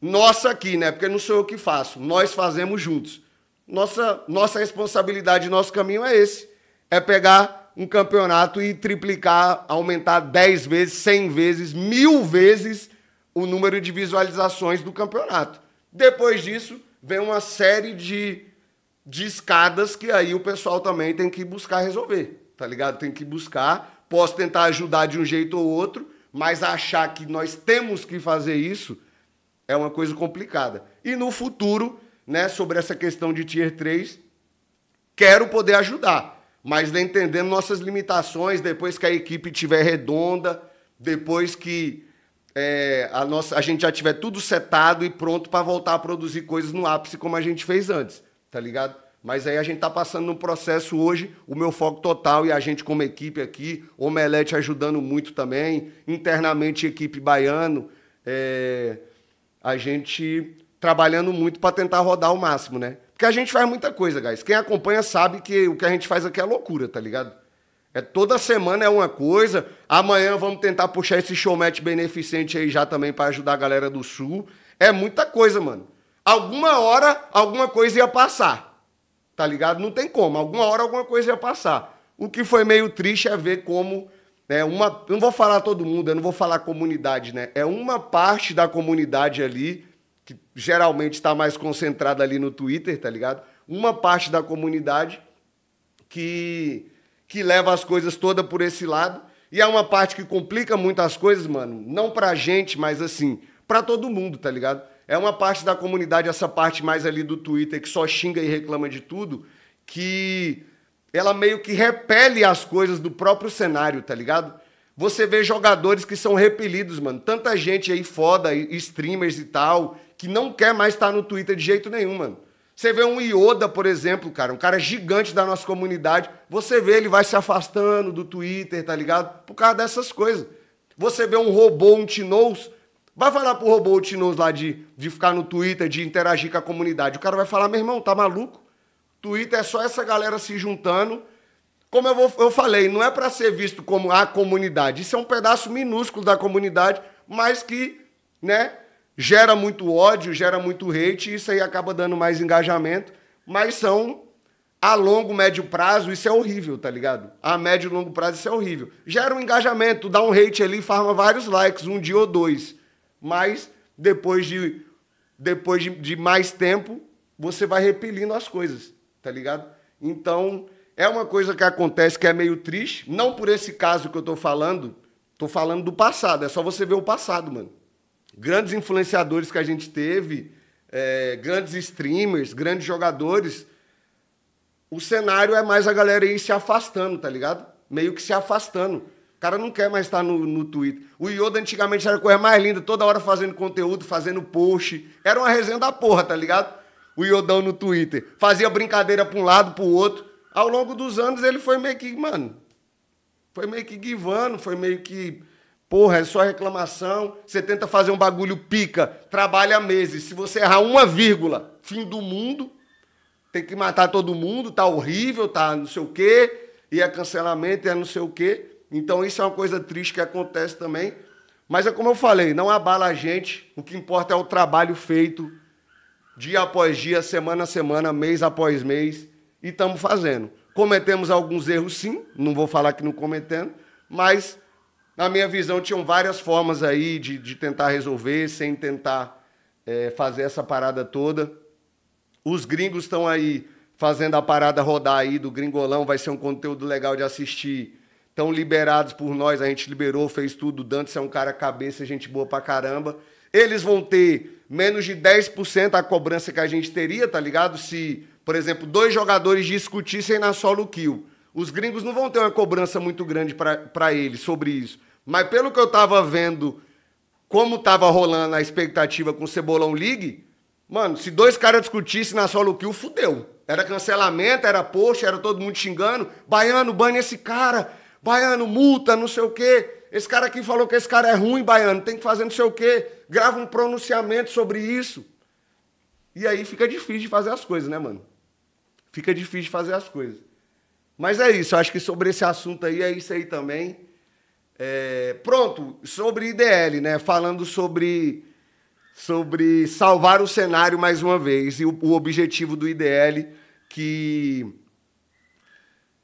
nossa aqui, né? Porque não sou eu que faço, nós fazemos juntos. Nossa, nossa responsabilidade, nosso caminho é esse. É pegar um campeonato e triplicar, aumentar 10 vezes, 100 vezes, mil vezes o número de visualizações do campeonato. Depois disso, vem uma série de, de escadas que aí o pessoal também tem que buscar resolver, tá ligado? Tem que buscar. Posso tentar ajudar de um jeito ou outro, mas achar que nós temos que fazer isso é uma coisa complicada. E no futuro, né, sobre essa questão de tier 3, quero poder ajudar, mas entendendo nossas limitações, depois que a equipe tiver redonda, depois que é, a, nossa, a gente já tiver tudo setado e pronto para voltar a produzir coisas no ápice como a gente fez antes, tá ligado? Mas aí a gente tá passando num processo hoje, o meu foco total e a gente como equipe aqui, Omelete ajudando muito também, internamente equipe baiano, é, a gente trabalhando muito para tentar rodar o máximo, né? Porque a gente faz muita coisa, guys. Quem acompanha sabe que o que a gente faz aqui é loucura, tá ligado? É, toda semana é uma coisa. Amanhã vamos tentar puxar esse showmatch beneficente aí já também para ajudar a galera do Sul. É muita coisa, mano. Alguma hora, alguma coisa ia passar. Tá ligado? Não tem como. Alguma hora, alguma coisa ia passar. O que foi meio triste é ver como. Né, uma, eu não vou falar todo mundo, eu não vou falar comunidade, né? É uma parte da comunidade ali, que geralmente está mais concentrada ali no Twitter, tá ligado? Uma parte da comunidade que que leva as coisas toda por esse lado. E é uma parte que complica muito as coisas, mano. Não pra gente, mas assim, pra todo mundo, tá ligado? É uma parte da comunidade, essa parte mais ali do Twitter que só xinga e reclama de tudo, que ela meio que repele as coisas do próprio cenário, tá ligado? Você vê jogadores que são repelidos, mano. Tanta gente aí foda, streamers e tal, que não quer mais estar no Twitter de jeito nenhum, mano. Você vê um Ioda, por exemplo, cara, um cara gigante da nossa comunidade, você vê ele vai se afastando do Twitter, tá ligado? Por causa dessas coisas. Você vê um robô, um Tinous, vai falar pro robô o Tinous lá de, de ficar no Twitter, de interagir com a comunidade. O cara vai falar, meu irmão, tá maluco? Twitter é só essa galera se juntando. Como eu, vou, eu falei, não é para ser visto como a comunidade. Isso é um pedaço minúsculo da comunidade, mas que, né, gera muito ódio, gera muito hate, e isso aí acaba dando mais engajamento, mas são a longo, médio prazo, isso é horrível, tá ligado? A médio e longo prazo, isso é horrível. Gera um engajamento, dá um hate ali, farma vários likes, um dia ou dois. Mas depois de, depois de, de mais tempo, você vai repelindo as coisas, tá ligado? Então, é uma coisa que acontece que é meio triste. Não por esse caso que eu tô falando, tô falando do passado. É só você ver o passado, mano grandes influenciadores que a gente teve, é, grandes streamers, grandes jogadores, o cenário é mais a galera ir se afastando, tá ligado? Meio que se afastando. O cara não quer mais estar no, no Twitter. O Yoda antigamente era a coisa mais linda, toda hora fazendo conteúdo, fazendo post. Era uma resenha da porra, tá ligado? O Iodão no Twitter. Fazia brincadeira pra um lado, pro outro. Ao longo dos anos ele foi meio que, mano, foi meio que guivando, foi meio que Porra, é só reclamação. Você tenta fazer um bagulho pica, trabalha meses. Se você errar uma vírgula, fim do mundo. Tem que matar todo mundo, tá horrível, tá não sei o quê. E é cancelamento, é não sei o quê. Então isso é uma coisa triste que acontece também. Mas é como eu falei, não abala a gente. O que importa é o trabalho feito dia após dia, semana a semana, mês após mês. E estamos fazendo. Cometemos alguns erros, sim. Não vou falar que não cometendo. Mas na minha visão, tinham várias formas aí de, de tentar resolver, sem tentar é, fazer essa parada toda. Os gringos estão aí fazendo a parada rodar aí do gringolão, vai ser um conteúdo legal de assistir. Estão liberados por nós, a gente liberou, fez tudo. O Dantes é um cara cabeça, gente boa pra caramba. Eles vão ter menos de 10% a cobrança que a gente teria, tá ligado? Se, por exemplo, dois jogadores discutissem na solo kill. Os gringos não vão ter uma cobrança muito grande para eles sobre isso. Mas pelo que eu estava vendo, como estava rolando a expectativa com o Cebolão League, mano, se dois caras discutissem na solo kill, fudeu. Era cancelamento, era post, era todo mundo xingando. Baiano, banha esse cara. Baiano, multa, não sei o quê. Esse cara aqui falou que esse cara é ruim, baiano, tem que fazer não sei o quê. Grava um pronunciamento sobre isso. E aí fica difícil de fazer as coisas, né, mano? Fica difícil de fazer as coisas. Mas é isso, Eu acho que sobre esse assunto aí é isso aí também. É, pronto, sobre IDL, né? Falando sobre, sobre salvar o cenário mais uma vez e o, o objetivo do IDL que.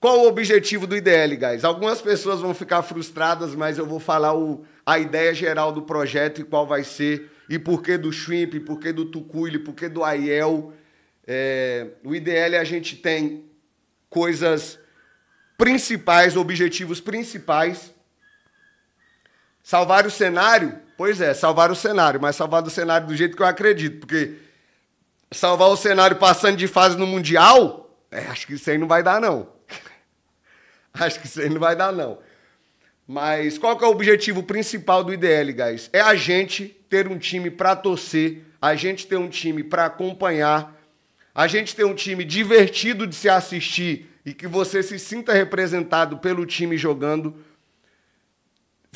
Qual o objetivo do IDL, guys? Algumas pessoas vão ficar frustradas, mas eu vou falar o, a ideia geral do projeto e qual vai ser, e por que do Shrimp, por que do Tucuile, por que do Aiel. É, o IDL a gente tem coisas principais, objetivos principais, Salvar o cenário? Pois é, salvar o cenário, mas salvar do cenário do jeito que eu acredito, porque salvar o cenário passando de fase no Mundial, é, acho que isso aí não vai dar, não. acho que isso aí não vai dar, não. Mas qual que é o objetivo principal do IDL, guys? É a gente ter um time para torcer, a gente ter um time para acompanhar, a gente ter um time divertido de se assistir e que você se sinta representado pelo time jogando.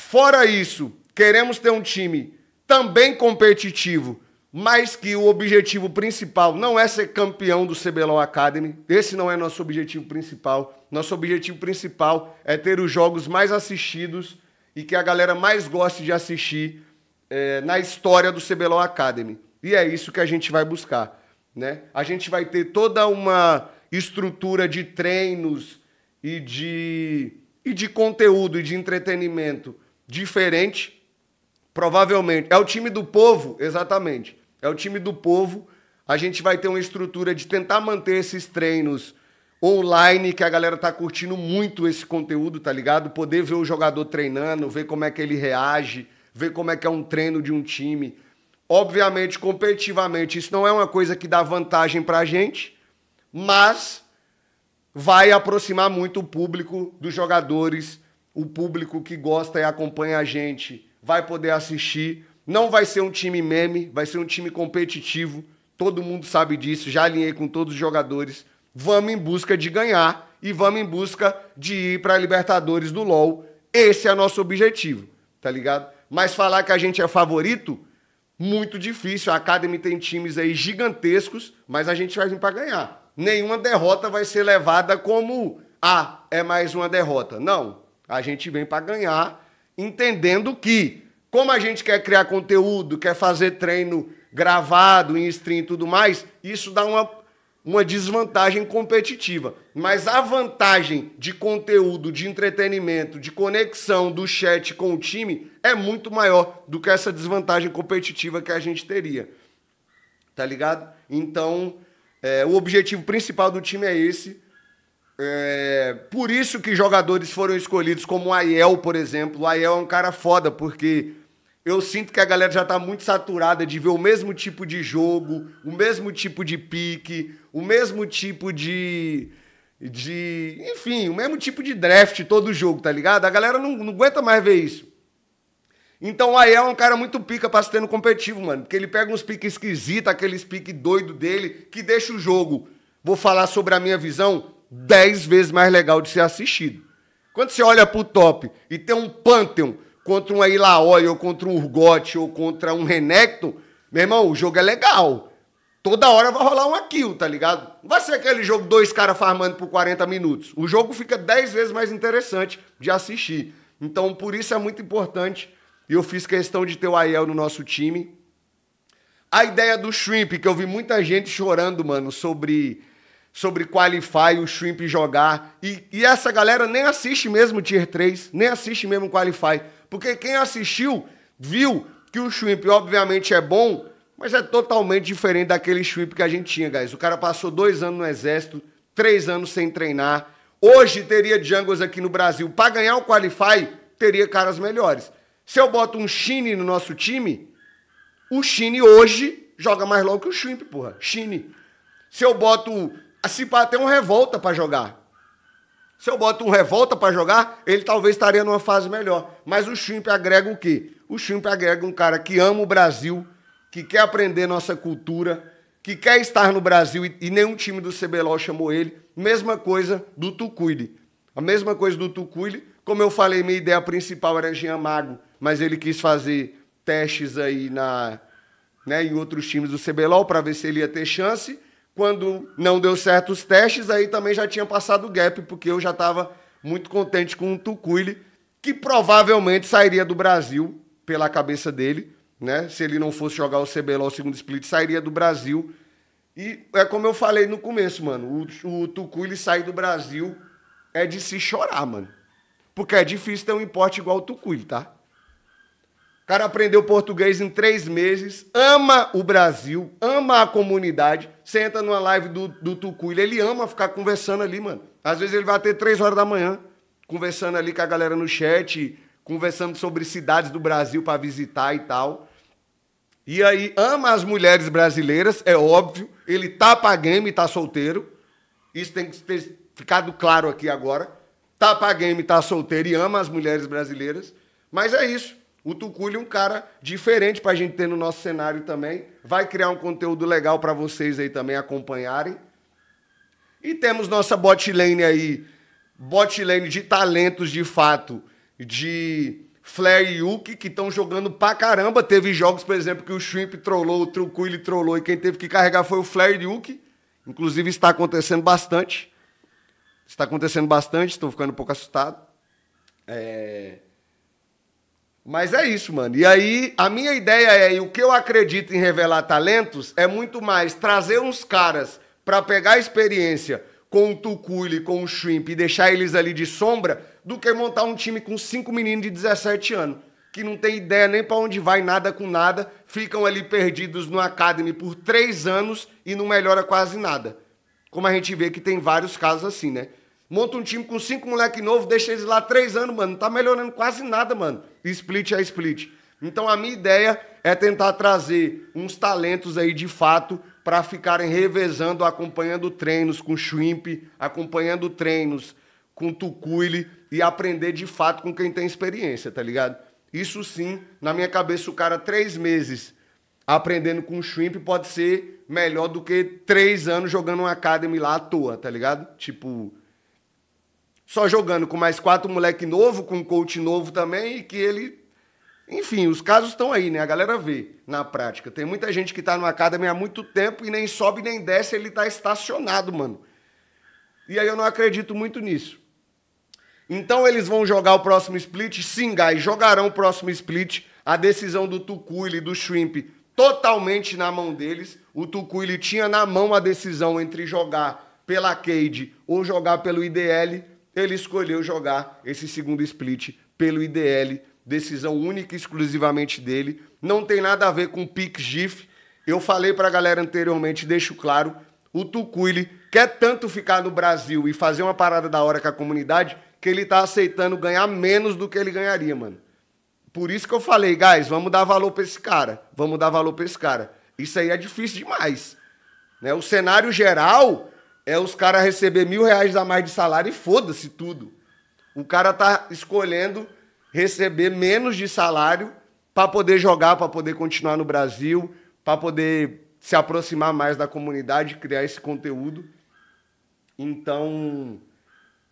Fora isso, queremos ter um time também competitivo, mas que o objetivo principal não é ser campeão do CBLOL Academy. Esse não é nosso objetivo principal. Nosso objetivo principal é ter os jogos mais assistidos e que a galera mais goste de assistir é, na história do CBLOL Academy. E é isso que a gente vai buscar. Né? A gente vai ter toda uma estrutura de treinos e de, e de conteúdo e de entretenimento diferente, provavelmente. É o time do povo, exatamente. É o time do povo. A gente vai ter uma estrutura de tentar manter esses treinos online, que a galera tá curtindo muito esse conteúdo, tá ligado? Poder ver o jogador treinando, ver como é que ele reage, ver como é que é um treino de um time. Obviamente, competitivamente, isso não é uma coisa que dá vantagem pra gente, mas vai aproximar muito o público dos jogadores o público que gosta e acompanha a gente vai poder assistir. Não vai ser um time meme, vai ser um time competitivo. Todo mundo sabe disso, já alinhei com todos os jogadores. Vamos em busca de ganhar e vamos em busca de ir para a Libertadores do LoL. Esse é nosso objetivo, tá ligado? Mas falar que a gente é favorito, muito difícil. A Academy tem times aí gigantescos, mas a gente vai vir para ganhar. Nenhuma derrota vai ser levada como ah, é mais uma derrota. Não, a gente vem para ganhar, entendendo que, como a gente quer criar conteúdo, quer fazer treino gravado, em stream e tudo mais, isso dá uma, uma desvantagem competitiva. Mas a vantagem de conteúdo, de entretenimento, de conexão do chat com o time é muito maior do que essa desvantagem competitiva que a gente teria. Tá ligado? Então, é, o objetivo principal do time é esse. É, por isso que jogadores foram escolhidos, como o Aiel, por exemplo. O Aiel é um cara foda, porque eu sinto que a galera já está muito saturada de ver o mesmo tipo de jogo, o mesmo tipo de pique, o mesmo tipo de. de enfim, o mesmo tipo de draft todo jogo, tá ligado? A galera não, não aguenta mais ver isso. Então o Aiel é um cara muito pica pra se ter no competitivo, mano. Porque ele pega uns piques esquisitos, aqueles piques doido dele, que deixa o jogo. Vou falar sobre a minha visão dez vezes mais legal de ser assistido. Quando você olha pro top e tem um Pantheon contra um Ilaoi, ou contra um Urgote, ou contra um Renekton, meu irmão, o jogo é legal. Toda hora vai rolar uma kill, tá ligado? Não vai ser aquele jogo dois caras farmando por 40 minutos. O jogo fica 10 vezes mais interessante de assistir. Então, por isso é muito importante. E eu fiz questão de ter o Aiel no nosso time. A ideia do Shrimp, que eu vi muita gente chorando, mano, sobre sobre Qualify, o Shrimp jogar. E, e essa galera nem assiste mesmo Tier 3, nem assiste mesmo Qualify. Porque quem assistiu viu que o Shrimp, obviamente, é bom, mas é totalmente diferente daquele Shrimp que a gente tinha, guys. O cara passou dois anos no Exército, três anos sem treinar. Hoje teria Jungles aqui no Brasil. Para ganhar o Qualify, teria caras melhores. Se eu boto um Shine no nosso time, o Shine hoje joga mais longo que o Shrimp, porra. Shine. Se eu boto assim para ter um revolta para jogar. Se eu boto um revolta para jogar, ele talvez estaria numa fase melhor. Mas o Chimp agrega o quê? O Chimp agrega um cara que ama o Brasil, que quer aprender nossa cultura, que quer estar no Brasil e, e nenhum time do CBLOL chamou ele. Mesma coisa do Tucuide. A mesma coisa do Tucuile, como eu falei, minha ideia principal era Jean Mago, mas ele quis fazer testes aí na, né, em outros times do CBLOL para ver se ele ia ter chance. Quando não deu certo os testes, aí também já tinha passado o gap, porque eu já estava muito contente com o Tucuile, que provavelmente sairia do Brasil pela cabeça dele, né? Se ele não fosse jogar o CBLOL segundo split, sairia do Brasil. E é como eu falei no começo, mano, o, o Tucuile sair do Brasil é de se chorar, mano. Porque é difícil ter um importe igual o Tucuile, tá? cara aprendeu português em três meses, ama o Brasil, ama a comunidade, senta numa live do, do ele ama ficar conversando ali, mano. Às vezes ele vai até três horas da manhã, conversando ali com a galera no chat, conversando sobre cidades do Brasil para visitar e tal. E aí, ama as mulheres brasileiras, é óbvio. Ele tapa tá game game, tá solteiro. Isso tem que ter ficado claro aqui agora. Tapa tá game game, tá solteiro e ama as mulheres brasileiras. Mas é isso. O Tuculi é um cara diferente para a gente ter no nosso cenário também. Vai criar um conteúdo legal para vocês aí também acompanharem. E temos nossa botlane aí, botlane de talentos de fato, de Flair e Yuki, que estão jogando pra caramba. Teve jogos, por exemplo, que o Shrimp trollou, o Trucuili trollou e quem teve que carregar foi o Flair e Yuki. Inclusive está acontecendo bastante. Está acontecendo bastante, estou ficando um pouco assustado. É... Mas é isso, mano. E aí, a minha ideia é, e o que eu acredito em revelar talentos é muito mais trazer uns caras para pegar a experiência com o Tucule, com o Shrimp e deixar eles ali de sombra, do que montar um time com cinco meninos de 17 anos, que não tem ideia nem para onde vai, nada com nada, ficam ali perdidos no Academy por três anos e não melhora quase nada. Como a gente vê que tem vários casos assim, né? monta um time com cinco moleques novos, deixa eles lá três anos, mano. Não tá melhorando quase nada, mano. Split é split. Então a minha ideia é tentar trazer uns talentos aí de fato para ficarem revezando, acompanhando treinos com Schwimp, acompanhando treinos com Tucuile e aprender de fato com quem tem experiência, tá ligado? Isso sim, na minha cabeça, o cara três meses aprendendo com Schwimp pode ser melhor do que três anos jogando uma academy lá à toa, tá ligado? Tipo, só jogando com mais quatro moleque novo, com um coach novo também, e que ele. Enfim, os casos estão aí, né? A galera vê na prática. Tem muita gente que tá no Academy há muito tempo e nem sobe nem desce, ele tá estacionado, mano. E aí eu não acredito muito nisso. Então eles vão jogar o próximo split, sim, guys, jogarão o próximo split. A decisão do Tucuile e do Shrimp totalmente na mão deles. O Tucuile tinha na mão a decisão entre jogar pela Cade ou jogar pelo IDL ele escolheu jogar esse segundo split pelo IDL, decisão única e exclusivamente dele. Não tem nada a ver com pique GIF. Eu falei para a galera anteriormente, deixo claro, o Tucuile quer tanto ficar no Brasil e fazer uma parada da hora com a comunidade que ele tá aceitando ganhar menos do que ele ganharia, mano. Por isso que eu falei, guys, vamos dar valor para esse cara. Vamos dar valor para esse cara. Isso aí é difícil demais. Né? O cenário geral é os caras receber mil reais a mais de salário e foda-se tudo. O cara tá escolhendo receber menos de salário para poder jogar, para poder continuar no Brasil, para poder se aproximar mais da comunidade, criar esse conteúdo. Então,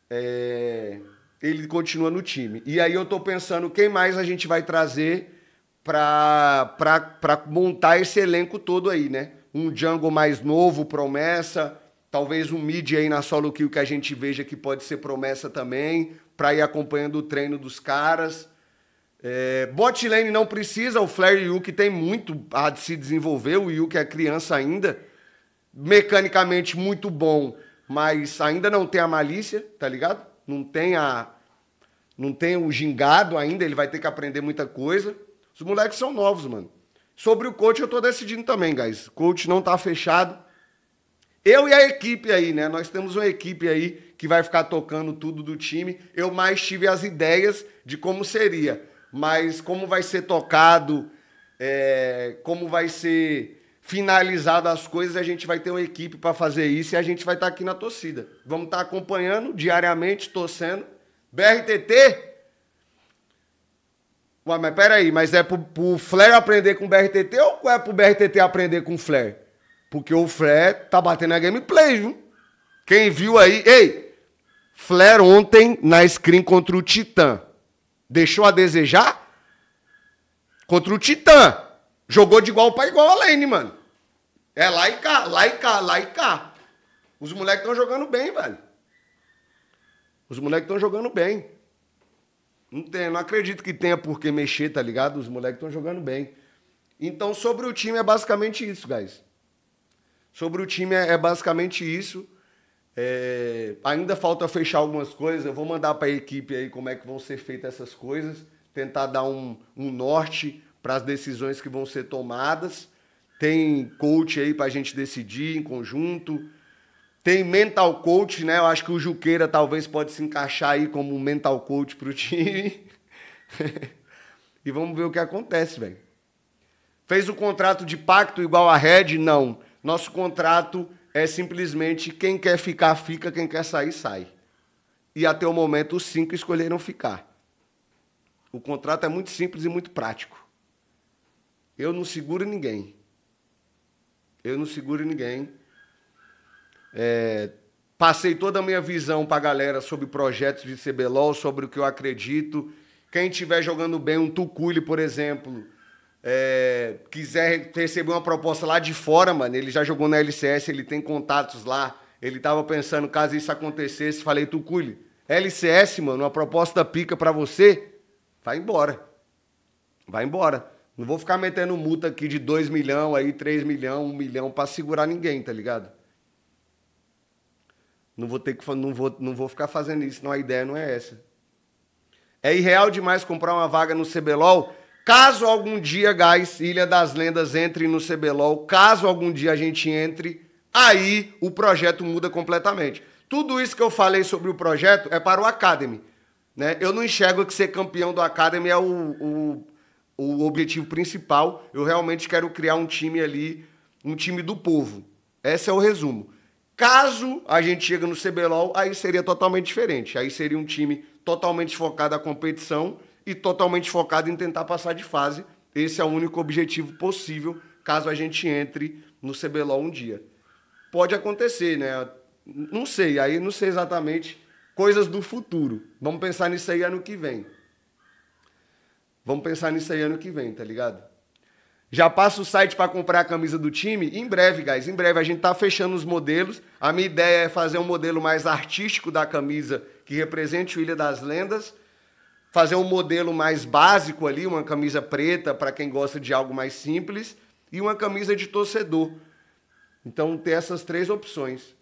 é, ele continua no time. E aí eu tô pensando quem mais a gente vai trazer para montar esse elenco todo aí, né? Um Django mais novo, promessa, Talvez um mid aí na solo kill que a gente veja que pode ser promessa também, para ir acompanhando o treino dos caras. É, bot lane não precisa, o Flair e o Yuki tem muito a de se desenvolver, o Yuki é criança ainda, mecanicamente muito bom, mas ainda não tem a malícia, tá ligado? Não tem a não tem o gingado ainda, ele vai ter que aprender muita coisa. Os moleques são novos, mano. Sobre o coach eu tô decidindo também, guys. O coach não tá fechado. Eu e a equipe aí, né? Nós temos uma equipe aí que vai ficar tocando tudo do time. Eu mais tive as ideias de como seria, mas como vai ser tocado, é, como vai ser finalizado as coisas, a gente vai ter uma equipe para fazer isso e a gente vai estar tá aqui na torcida. Vamos estar tá acompanhando diariamente, torcendo. BRTT? Ué, mas peraí, mas é pro, pro Flair aprender com o BRTT ou é pro BRTT aprender com o Flair? Porque o Flair tá batendo a gameplay, viu? Quem viu aí. Ei! Flair ontem na screen contra o Titã. Deixou a desejar? Contra o Titã. Jogou de igual para igual a Lane, mano. É lá e cá, lá e cá, lá e cá. Os moleques estão jogando bem, velho. Os moleques estão jogando bem. Não, tem, não acredito que tenha por que mexer, tá ligado? Os moleques estão jogando bem. Então, sobre o time, é basicamente isso, guys. Sobre o time é, é, basicamente isso. É, ainda falta fechar algumas coisas. Eu vou mandar para a equipe aí como é que vão ser feitas essas coisas, tentar dar um, um norte para as decisões que vão ser tomadas. Tem coach aí para a gente decidir em conjunto. Tem mental coach, né? Eu acho que o Juqueira talvez pode se encaixar aí como um mental coach para o time. e vamos ver o que acontece, velho. Fez o contrato de pacto igual a Red? Não. Nosso contrato é simplesmente quem quer ficar, fica, quem quer sair, sai. E até o momento, os cinco escolheram ficar. O contrato é muito simples e muito prático. Eu não seguro ninguém. Eu não seguro ninguém. É, passei toda a minha visão para a galera sobre projetos de CBLOL, sobre o que eu acredito. Quem estiver jogando bem, um Tucule, por exemplo, é, quiser receber uma proposta lá de fora, mano, ele já jogou na LCS, ele tem contatos lá. Ele tava pensando, caso isso acontecesse, falei, Tuculi, LCS, mano, uma proposta pica para você, vai embora. Vai embora. Não vou ficar metendo multa aqui de 2 milhão, aí 3 milhão, 1 milhão para segurar ninguém, tá ligado? Não vou ter que não vou, não vou ficar fazendo isso, não a ideia não é essa. É irreal demais comprar uma vaga no CBLOL Caso algum dia, guys, Ilha das Lendas entre no CBLOL, caso algum dia a gente entre, aí o projeto muda completamente. Tudo isso que eu falei sobre o projeto é para o Academy. Né? Eu não enxergo que ser campeão do Academy é o, o, o objetivo principal. Eu realmente quero criar um time ali, um time do povo. Esse é o resumo. Caso a gente chegue no CBLOL, aí seria totalmente diferente. Aí seria um time totalmente focado à competição e totalmente focado em tentar passar de fase. Esse é o único objetivo possível caso a gente entre no CBLOL um dia. Pode acontecer, né? Não sei, aí não sei exatamente coisas do futuro. Vamos pensar nisso aí ano que vem. Vamos pensar nisso aí ano que vem, tá ligado? Já passa o site para comprar a camisa do time? Em breve, guys, em breve. A gente tá fechando os modelos. A minha ideia é fazer um modelo mais artístico da camisa que represente o Ilha das Lendas fazer um modelo mais básico ali, uma camisa preta para quem gosta de algo mais simples e uma camisa de torcedor. Então ter essas três opções.